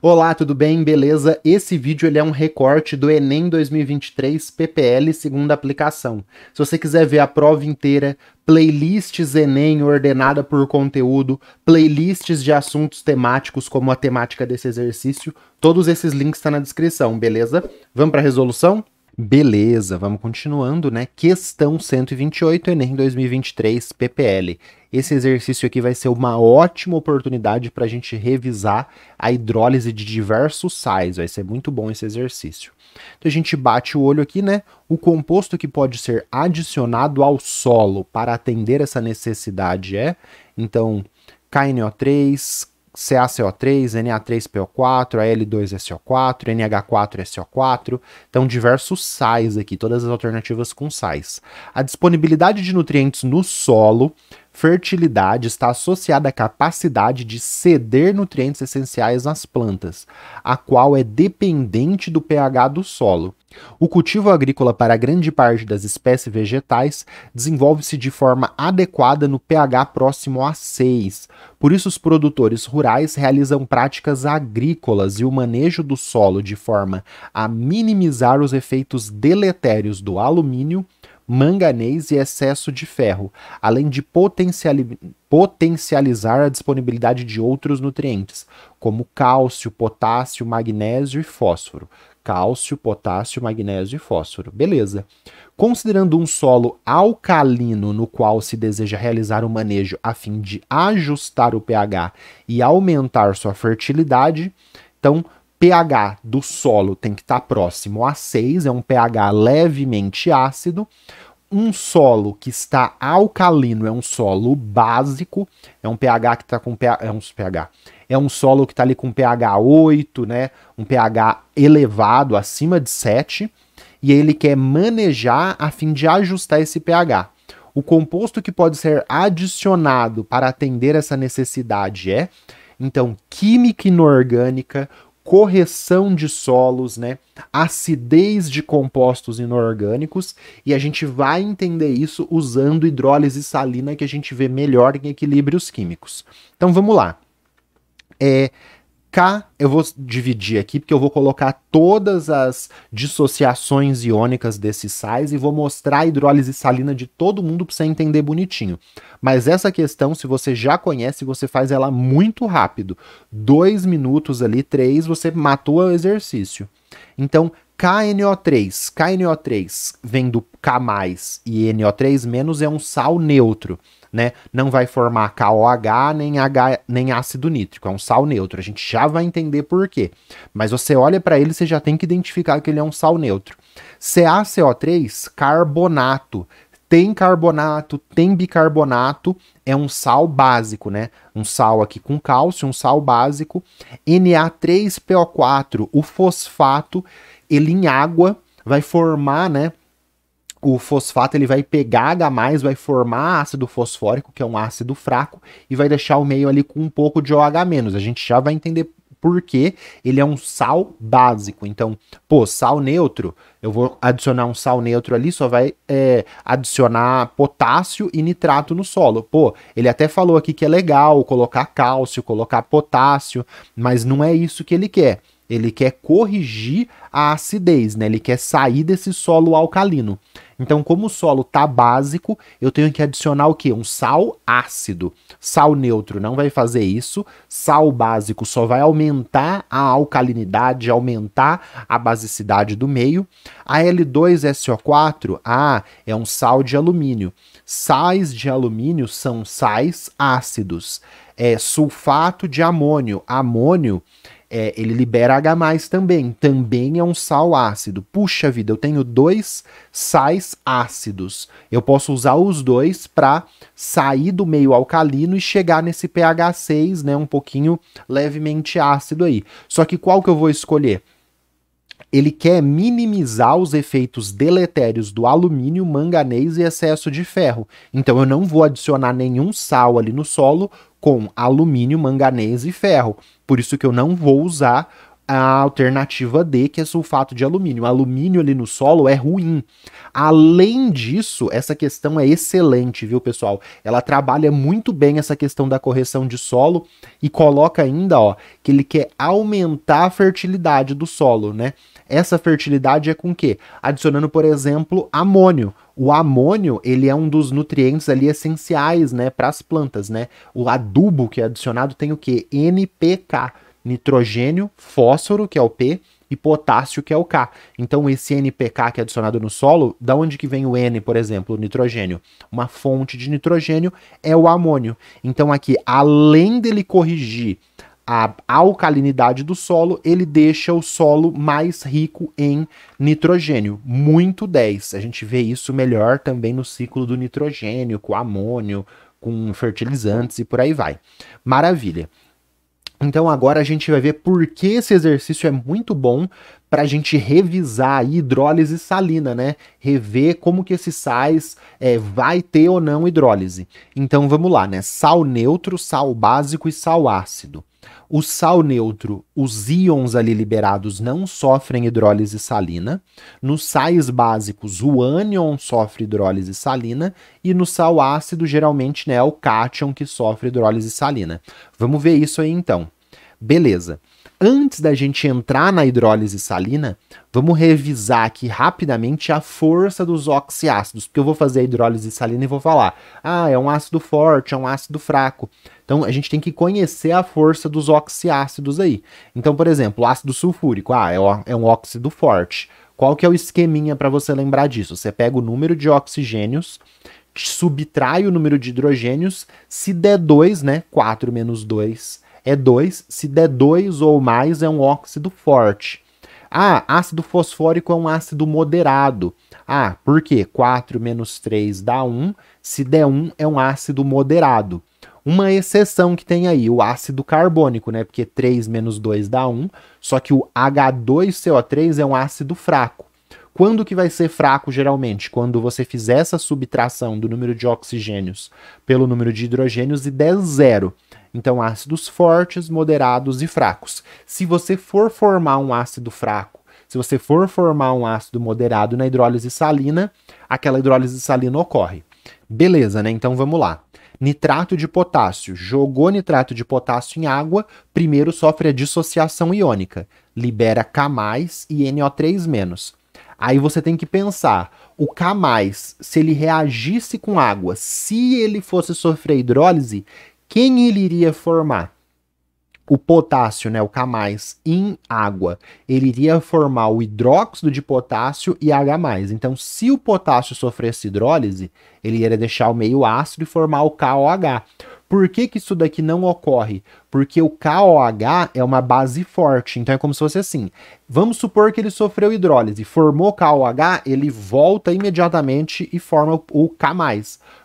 Olá, tudo bem? Beleza? Esse vídeo ele é um recorte do Enem 2023 PPL segunda aplicação. Se você quiser ver a prova inteira, playlists Enem ordenada por conteúdo, playlists de assuntos temáticos como a temática desse exercício, todos esses links estão tá na descrição, beleza? Vamos para a resolução? Beleza, vamos continuando, né? Questão 128, Enem 2023, PPL. Esse exercício aqui vai ser uma ótima oportunidade para a gente revisar a hidrólise de diversos sais. Vai ser muito bom esse exercício. Então a gente bate o olho aqui, né? O composto que pode ser adicionado ao solo para atender essa necessidade é, então, KNO3, CaCO3, Na3PO4, Al2SO4, NH4SO4. Então, diversos sais aqui, todas as alternativas com sais. A disponibilidade de nutrientes no solo Fertilidade está associada à capacidade de ceder nutrientes essenciais às plantas, a qual é dependente do pH do solo. O cultivo agrícola para grande parte das espécies vegetais desenvolve-se de forma adequada no pH próximo a 6. Por isso, os produtores rurais realizam práticas agrícolas e o manejo do solo de forma a minimizar os efeitos deletérios do alumínio manganês e excesso de ferro, além de potenciali potencializar a disponibilidade de outros nutrientes, como cálcio, potássio, magnésio e fósforo. Cálcio, potássio, magnésio e fósforo. Beleza. Considerando um solo alcalino no qual se deseja realizar o um manejo a fim de ajustar o pH e aumentar sua fertilidade, então pH do solo tem que estar tá próximo a 6, é um pH levemente ácido. Um solo que está alcalino é um solo básico, é um pH que está com pH, é um pH, é um solo que está ali com pH 8, né? Um pH elevado, acima de 7, e ele quer manejar a fim de ajustar esse pH. O composto que pode ser adicionado para atender essa necessidade é, então, química inorgânica correção de solos, né? acidez de compostos inorgânicos, e a gente vai entender isso usando hidrólise salina que a gente vê melhor em equilíbrios químicos. Então vamos lá. É, K eu vou dividir aqui, porque eu vou colocar todas as dissociações iônicas desses sais e vou mostrar a hidrólise salina de todo mundo para você entender bonitinho. Mas essa questão, se você já conhece, você faz ela muito rápido. Dois minutos ali, três, você matou o exercício. Então, KNO3, KNO3 vem do K+, e NO3- é um sal neutro né, não vai formar KOH nem, H, nem ácido nítrico, é um sal neutro. A gente já vai entender por quê. Mas você olha para ele, você já tem que identificar que ele é um sal neutro. CaCO3, carbonato. Tem carbonato, tem bicarbonato, é um sal básico, né? Um sal aqui com cálcio, um sal básico. Na3PO4, o fosfato, ele em água vai formar, né? o fosfato ele vai pegar H+, vai formar ácido fosfórico, que é um ácido fraco, e vai deixar o meio ali com um pouco de OH-. A gente já vai entender por que ele é um sal básico. Então, pô, sal neutro, eu vou adicionar um sal neutro ali, só vai é, adicionar potássio e nitrato no solo. Pô, ele até falou aqui que é legal colocar cálcio, colocar potássio, mas não é isso que ele quer. Ele quer corrigir a acidez, né? Ele quer sair desse solo alcalino. Então, como o solo tá básico, eu tenho que adicionar o quê? Um sal ácido. Sal neutro não vai fazer isso. Sal básico só vai aumentar a alcalinidade, aumentar a basicidade do meio. A L2SO4, ah, é um sal de alumínio. Sais de alumínio são sais ácidos. É sulfato de amônio. Amônio é, ele libera H+, também. Também é um sal ácido. Puxa vida, eu tenho dois sais ácidos. Eu posso usar os dois para sair do meio alcalino e chegar nesse pH 6, né, um pouquinho levemente ácido aí. Só que qual que eu vou escolher? ele quer minimizar os efeitos deletérios do alumínio, manganês e excesso de ferro. Então eu não vou adicionar nenhum sal ali no solo com alumínio, manganês e ferro. Por isso que eu não vou usar a alternativa D, que é sulfato de alumínio. O alumínio ali no solo é ruim. Além disso, essa questão é excelente, viu, pessoal? Ela trabalha muito bem essa questão da correção de solo e coloca ainda, ó, que ele quer aumentar a fertilidade do solo, né? Essa fertilidade é com quê? Adicionando, por exemplo, amônio. O amônio, ele é um dos nutrientes ali essenciais, né, para as plantas, né? O adubo que é adicionado tem o quê? NPK, nitrogênio, fósforo, que é o P, e potássio, que é o K. Então, esse NPK que é adicionado no solo, da onde que vem o N, por exemplo, o nitrogênio? Uma fonte de nitrogênio é o amônio. Então, aqui, além dele corrigir a alcalinidade do solo, ele deixa o solo mais rico em nitrogênio, muito 10. A gente vê isso melhor também no ciclo do nitrogênio, com amônio, com fertilizantes e por aí vai. Maravilha. Então agora a gente vai ver por que esse exercício é muito bom para a gente revisar a hidrólise salina, né? Rever como que esse sais é, vai ter ou não hidrólise. Então vamos lá, né? Sal neutro, sal básico e sal ácido. O sal neutro, os íons ali liberados não sofrem hidrólise salina. Nos sais básicos, o ânion sofre hidrólise salina. E no sal ácido, geralmente né, é o cátion que sofre hidrólise salina. Vamos ver isso aí então. Beleza antes da gente entrar na hidrólise salina, vamos revisar aqui rapidamente a força dos oxiácidos, porque eu vou fazer a hidrólise salina e vou falar, ah, é um ácido forte, é um ácido fraco. Então, a gente tem que conhecer a força dos oxiácidos aí. Então, por exemplo, o ácido sulfúrico, ah, é, é um óxido forte. Qual que é o esqueminha para você lembrar disso? Você pega o número de oxigênios, subtrai o número de hidrogênios, se der 2, né, 4 menos 2 é 2. Se der 2 ou mais, é um óxido forte. Ah, ácido fosfórico é um ácido moderado. Ah, por quê? 4 menos 3 dá 1. Se der 1, é um ácido moderado. Uma exceção que tem aí, o ácido carbônico, né? Porque 3 menos 2 dá 1, só que o H2CO3 é um ácido fraco. Quando que vai ser fraco, geralmente? Quando você fizer essa subtração do número de oxigênios pelo número de hidrogênios e der zero. Então, ácidos fortes, moderados e fracos. Se você for formar um ácido fraco, se você for formar um ácido moderado na hidrólise salina, aquela hidrólise salina ocorre. Beleza, né? Então vamos lá. Nitrato de potássio. Jogou nitrato de potássio em água, primeiro sofre a dissociação iônica. Libera K e NO3-. Aí você tem que pensar: o K, se ele reagisse com água, se ele fosse sofrer hidrólise, quem ele iria formar? O potássio, né, o K+, em água, ele iria formar o hidróxido de potássio e H+. Então, se o potássio sofresse hidrólise, ele iria deixar o meio ácido e formar o KOH. Por que, que isso daqui não ocorre? Porque o KOH é uma base forte, então é como se fosse assim. Vamos supor que ele sofreu hidrólise, formou KOH, ele volta imediatamente e forma o K+.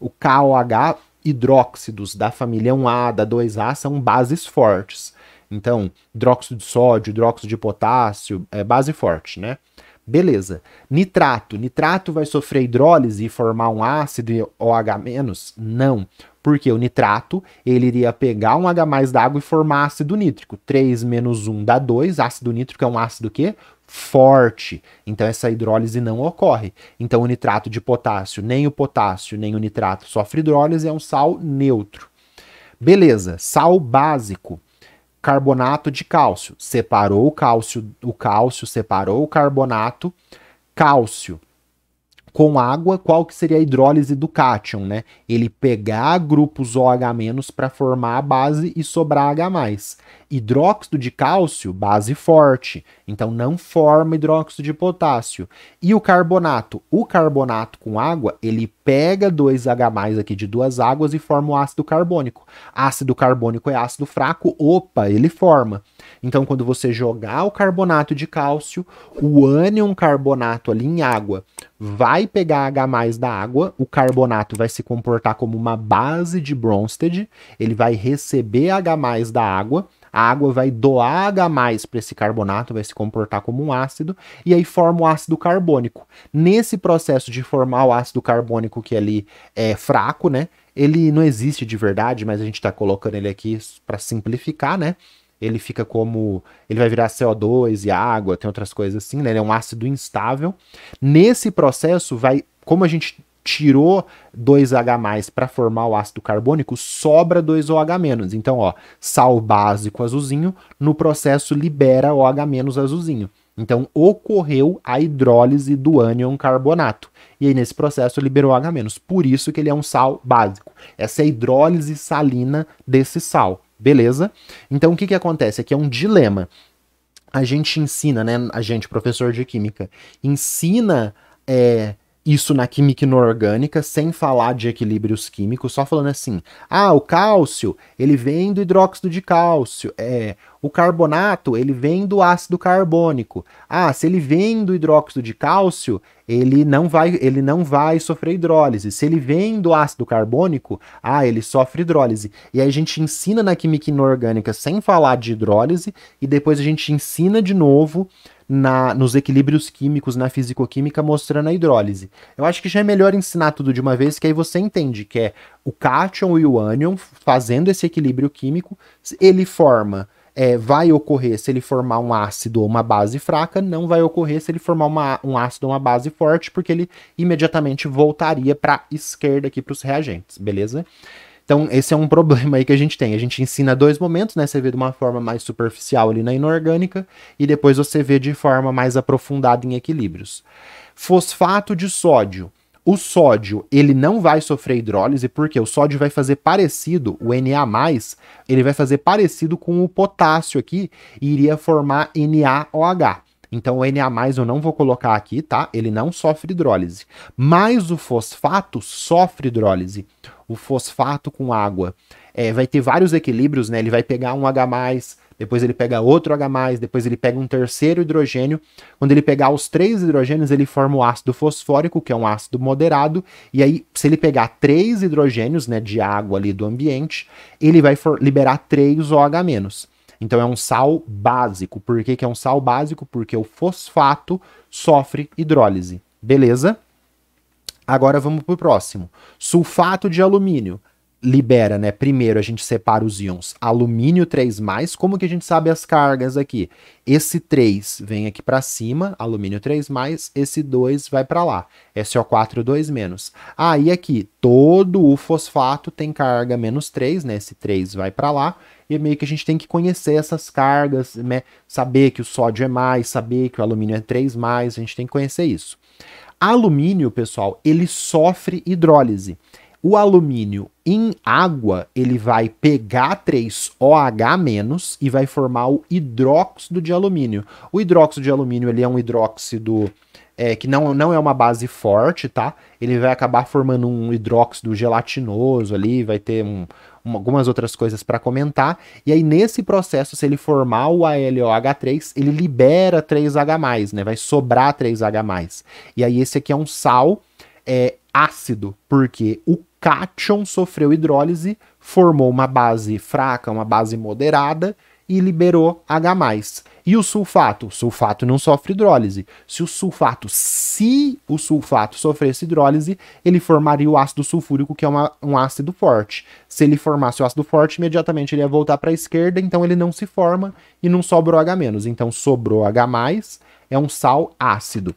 O KOH hidróxidos da família 1A, da 2A, são bases fortes. Então, hidróxido de sódio, hidróxido de potássio, é base forte, né? Beleza. Nitrato. Nitrato vai sofrer hidrólise e formar um ácido OH-? Não. Porque o nitrato, ele iria pegar um H+, da água e formar ácido nítrico. 3 menos 1 dá 2. Ácido nítrico é um ácido que forte. Então essa hidrólise não ocorre. Então o nitrato de potássio, nem o potássio, nem o nitrato sofre hidrólise, é um sal neutro. Beleza, sal básico carbonato de cálcio. Separou o cálcio, o cálcio separou o carbonato, cálcio com água, qual que seria a hidrólise do cátion, né? Ele pegar grupos OH- para formar a base e sobrar H+. Hidróxido de cálcio, base forte, então não forma hidróxido de potássio. E o carbonato? O carbonato com água, ele pega 2H+, aqui de duas águas e forma o ácido carbônico. Ácido carbônico é ácido fraco, opa, ele forma. Então, quando você jogar o carbonato de cálcio, o ânion carbonato ali em água vai pegar H da água, o carbonato vai se comportar como uma base de Bronsted, ele vai receber H da água, a água vai doar H para esse carbonato, vai se comportar como um ácido, e aí forma o ácido carbônico. Nesse processo de formar o ácido carbônico, que ali é fraco, né? Ele não existe de verdade, mas a gente está colocando ele aqui para simplificar, né? ele fica como. Ele vai virar CO2 e água, tem outras coisas assim, né? Ele é um ácido instável. Nesse processo, vai. Como a gente tirou 2H para formar o ácido carbônico, sobra 2OH-. Então, ó, sal básico azulzinho, no processo libera OH- azulzinho. Então, ocorreu a hidrólise do ânion carbonato. E aí, nesse processo, liberou H-. Por isso que ele é um sal básico. Essa é a hidrólise salina desse sal. Beleza? Então o que, que acontece? Aqui é um dilema. A gente ensina, né? A gente, professor de química, ensina é, isso na química inorgânica, sem falar de equilíbrios químicos, só falando assim: ah, o cálcio, ele vem do hidróxido de cálcio, é, o carbonato, ele vem do ácido carbônico. Ah, se ele vem do hidróxido de cálcio, ele não vai, ele não vai sofrer hidrólise. Se ele vem do ácido carbônico, ah, ele sofre hidrólise. E aí a gente ensina na química inorgânica sem falar de hidrólise e depois a gente ensina de novo na, nos equilíbrios químicos na fisicoquímica mostrando a hidrólise. Eu acho que já é melhor ensinar tudo de uma vez, que aí você entende que é o cátion e o ânion fazendo esse equilíbrio químico, ele forma é, vai ocorrer se ele formar um ácido ou uma base fraca, não vai ocorrer se ele formar uma, um ácido ou uma base forte, porque ele imediatamente voltaria para a esquerda aqui para os reagentes, beleza? Então, esse é um problema aí que a gente tem. A gente ensina dois momentos, né? Você vê de uma forma mais superficial ali na inorgânica e depois você vê de forma mais aprofundada em equilíbrios. Fosfato de sódio. O sódio, ele não vai sofrer hidrólise, porque o sódio vai fazer parecido, o Na+, ele vai fazer parecido com o potássio aqui e iria formar NaOH. Então o Na+, eu não vou colocar aqui, tá? Ele não sofre hidrólise. Mas o fosfato sofre hidrólise. O fosfato com água. É, vai ter vários equilíbrios, né? Ele vai pegar um H+, depois ele pega outro H+, depois ele pega um terceiro hidrogênio. Quando ele pegar os três hidrogênios, ele forma o ácido fosfórico, que é um ácido moderado, e aí se ele pegar três hidrogênios, né, de água ali do ambiente, ele vai liberar três OH-. Então é um sal básico. Por que, que é um sal básico? Porque o fosfato sofre hidrólise. Beleza? Agora vamos para o próximo. Sulfato de alumínio libera, né? Primeiro a gente separa os íons alumínio 3, como que a gente sabe as cargas aqui? Esse 3 vem aqui para cima, alumínio 3, esse 2 vai para lá, SO4 2 menos. Ah, Aí aqui, todo o fosfato tem carga menos 3, né? Esse 3 vai para lá, e meio que a gente tem que conhecer essas cargas, né? Saber que o sódio é mais, saber que o alumínio é 3, a gente tem que conhecer isso. Alumínio, pessoal, ele sofre hidrólise o alumínio em água, ele vai pegar 3OH- e vai formar o hidróxido de alumínio. O hidróxido de alumínio, ele é um hidróxido é, que não, não é uma base forte, tá? Ele vai acabar formando um hidróxido gelatinoso ali, vai ter um, um, algumas outras coisas para comentar. E aí, nesse processo, se ele formar o ALOH3, ele libera 3H, né? Vai sobrar 3H. E aí, esse aqui é um sal é, ácido, porque o cátion sofreu hidrólise, formou uma base fraca, uma base moderada e liberou H+. E o sulfato? O sulfato não sofre hidrólise. Se o sulfato, se o sulfato sofresse hidrólise, ele formaria o ácido sulfúrico, que é uma, um ácido forte. Se ele formasse o ácido forte, imediatamente ele ia voltar para a esquerda, então ele não se forma e não sobrou H-. Então sobrou H+, é um sal ácido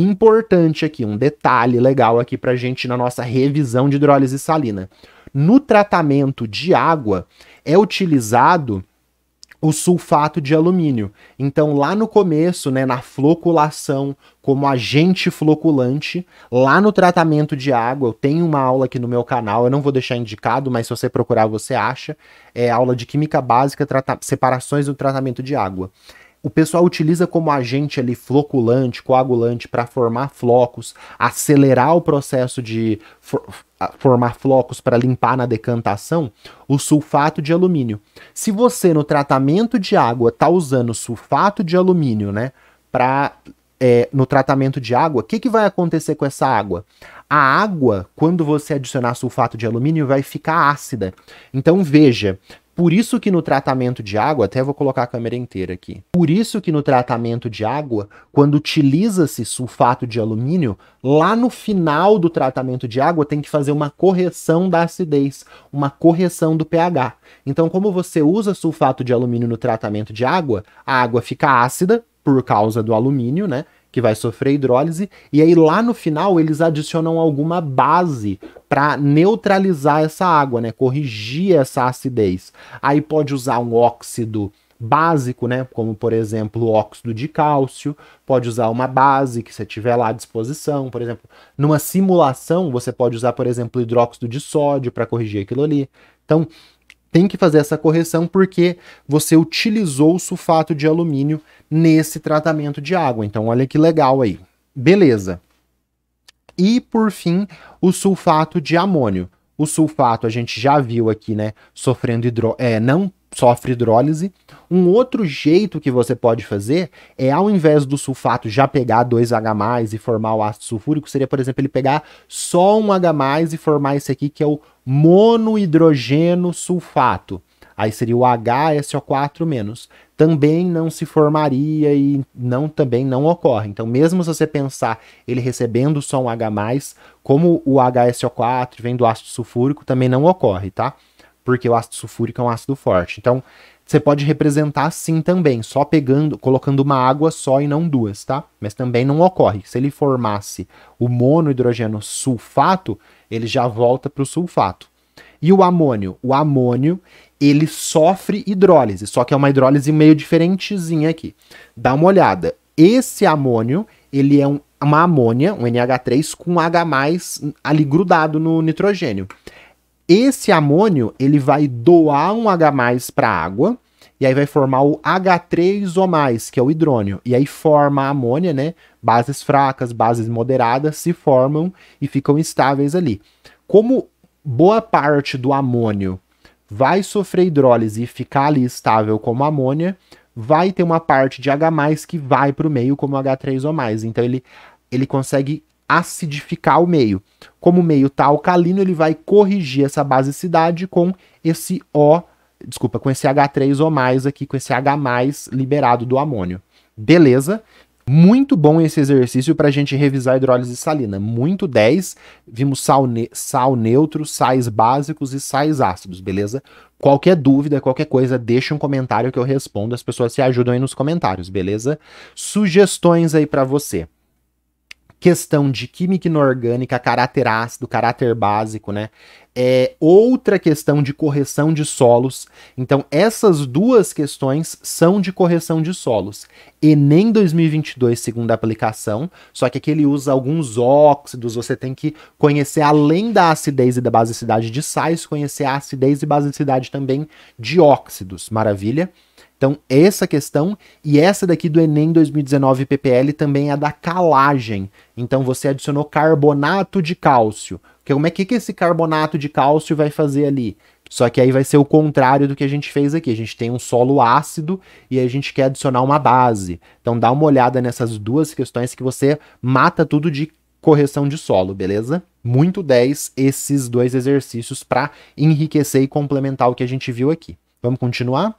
importante aqui, um detalhe legal aqui para gente na nossa revisão de hidrólise salina. No tratamento de água é utilizado o sulfato de alumínio. Então, lá no começo, né, na floculação, como agente floculante, lá no tratamento de água, eu tenho uma aula aqui no meu canal, eu não vou deixar indicado, mas se você procurar, você acha. É aula de química básica, separações do tratamento de água o pessoal utiliza como agente ali floculante, coagulante para formar flocos, acelerar o processo de for formar flocos para limpar na decantação, o sulfato de alumínio. Se você no tratamento de água tá usando sulfato de alumínio, né, para é, no tratamento de água, o que, que vai acontecer com essa água? A água, quando você adicionar sulfato de alumínio, vai ficar ácida. Então veja, por isso que no tratamento de água, até vou colocar a câmera inteira aqui. Por isso que no tratamento de água, quando utiliza-se sulfato de alumínio, lá no final do tratamento de água tem que fazer uma correção da acidez, uma correção do pH. Então, como você usa sulfato de alumínio no tratamento de água, a água fica ácida por causa do alumínio, né? que vai sofrer hidrólise, e aí lá no final eles adicionam alguma base para neutralizar essa água, né? Corrigir essa acidez. Aí pode usar um óxido básico, né? Como por exemplo o óxido de cálcio, pode usar uma base que você tiver lá à disposição, por exemplo. Numa simulação, você pode usar, por exemplo, hidróxido de sódio para corrigir aquilo ali. Então, tem que fazer essa correção porque você utilizou o sulfato de alumínio nesse tratamento de água. Então, olha que legal aí. Beleza. E, por fim, o sulfato de amônio. O sulfato a gente já viu aqui, né? Sofrendo hidro... é, não sofre hidrólise. Um outro jeito que você pode fazer é, ao invés do sulfato já pegar 2H e formar o ácido sulfúrico, seria, por exemplo, ele pegar só um H e formar esse aqui, que é o monohidrogeno sulfato. Aí seria o HSO4-. Também não se formaria e não também não ocorre. Então, mesmo se você pensar ele recebendo só um H+, como o HSO4 vem do ácido sulfúrico, também não ocorre, tá? Porque o ácido sulfúrico é um ácido forte. Então, você pode representar assim também, só pegando, colocando uma água só e não duas, tá? Mas também não ocorre. Se ele formasse o monohidrogênio sulfato, ele já volta para o sulfato. E o amônio? O amônio, ele sofre hidrólise, só que é uma hidrólise meio diferentezinha aqui. Dá uma olhada. Esse amônio, ele é um, uma amônia, um NH3, com H ali grudado no nitrogênio. Esse amônio, ele vai doar um H para a água, e aí vai formar o H3O+, que é o hidrônio. E aí forma a amônia, né? Bases fracas, bases moderadas se formam e ficam estáveis ali. Como boa parte do amônio vai sofrer hidrólise e ficar ali estável como amônia, vai ter uma parte de H+, que vai para o meio como H3O+. Então ele, ele consegue acidificar o meio. Como o meio está alcalino, ele vai corrigir essa basicidade com esse O, desculpa, com esse H3O+, aqui, com esse H+, liberado do amônio. Beleza? Muito bom esse exercício para a gente revisar a hidrólise salina. Muito 10. Vimos sal, ne sal neutro, sais básicos e sais ácidos, beleza? Qualquer dúvida, qualquer coisa, deixa um comentário que eu respondo. As pessoas se ajudam aí nos comentários, beleza? Sugestões aí para você questão de química inorgânica, caráter ácido, caráter básico, né? É outra questão de correção de solos. Então, essas duas questões são de correção de solos. Enem 2022, segunda aplicação, só que aqui ele usa alguns óxidos, você tem que conhecer, além da acidez e da basicidade de sais, conhecer a acidez e basicidade também de óxidos. Maravilha? Então, essa questão e essa daqui do Enem 2019 PPL também é da calagem. Então, você adicionou carbonato de cálcio. Como é que, que esse carbonato de cálcio vai fazer ali? Só que aí vai ser o contrário do que a gente fez aqui. A gente tem um solo ácido e a gente quer adicionar uma base. Então, dá uma olhada nessas duas questões que você mata tudo de correção de solo, beleza? Muito 10 esses dois exercícios para enriquecer e complementar o que a gente viu aqui. Vamos continuar?